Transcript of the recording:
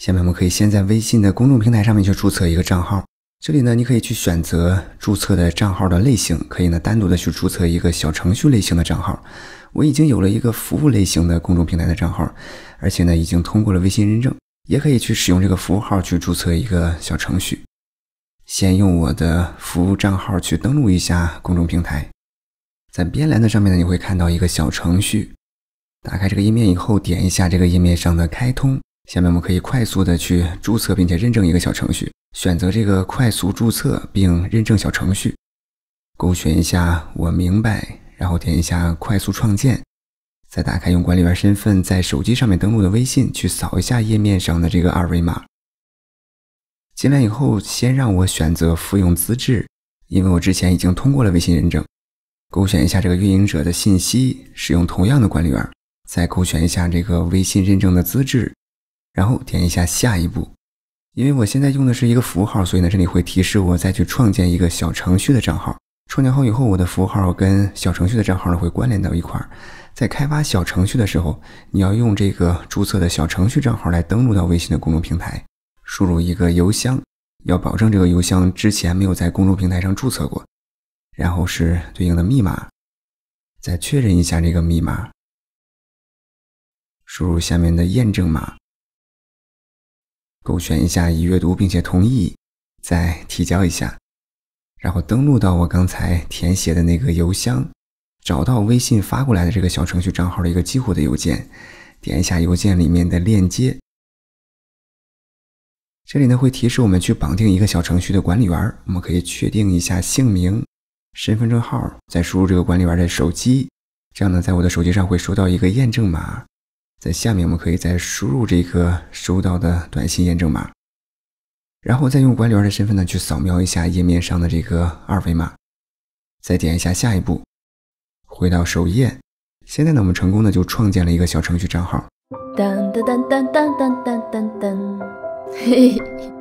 下面我们可以先在微信的公众平台上面去注册一个账号。这里呢，你可以去选择注册的账号的类型，可以呢单独的去注册一个小程序类型的账号。我已经有了一个服务类型的公众平台的账号，而且呢，已经通过了微信认证，也可以去使用这个服务号去注册一个小程序。先用我的服务账号去登录一下公众平台，在边栏的上面呢，你会看到一个小程序。打开这个页面以后，点一下这个页面上的开通。下面我们可以快速的去注册并且认证一个小程序，选择这个快速注册并认证小程序，勾选一下我明白，然后点一下快速创建，再打开用管理员身份在手机上面登录的微信去扫一下页面上的这个二维码。进来以后，先让我选择复用资质，因为我之前已经通过了微信认证，勾选一下这个运营者的信息，使用同样的管理员，再勾选一下这个微信认证的资质。然后点一下下一步，因为我现在用的是一个符号，所以呢，这里会提示我再去创建一个小程序的账号。创建好以后，我的符号跟小程序的账号呢会关联到一块儿。在开发小程序的时候，你要用这个注册的小程序账号来登录到微信的公众平台，输入一个邮箱，要保证这个邮箱之前没有在公众平台上注册过，然后是对应的密码，再确认一下这个密码，输入下面的验证码。勾选一下已阅读并且同意，再提交一下，然后登录到我刚才填写的那个邮箱，找到微信发过来的这个小程序账号的一个激活的邮件，点一下邮件里面的链接。这里呢会提示我们去绑定一个小程序的管理员，我们可以确定一下姓名、身份证号，再输入这个管理员的手机，这样呢在我的手机上会收到一个验证码。在下面，我们可以再输入这个收到的短信验证码，然后再用管理员的身份呢，去扫描一下页面上的这个二维码，再点一下下一步，回到首页。现在呢，我们成功的就创建了一个小程序账号。噔噔噔噔噔噔噔噔，嘿嘿。